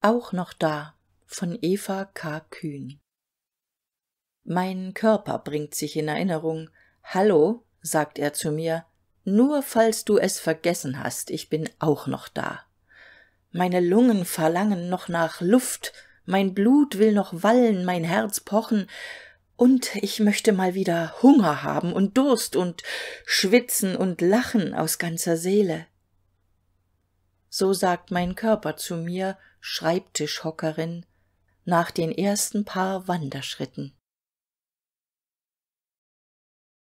Auch noch da von Eva K. Kühn. Mein Körper bringt sich in Erinnerung. Hallo, sagt er zu mir, nur falls du es vergessen hast, ich bin auch noch da. Meine Lungen verlangen noch nach Luft, mein Blut will noch wallen, mein Herz pochen, und ich möchte mal wieder Hunger haben und Durst und schwitzen und lachen aus ganzer Seele. So sagt mein Körper zu mir, Schreibtischhockerin nach den ersten paar Wanderschritten.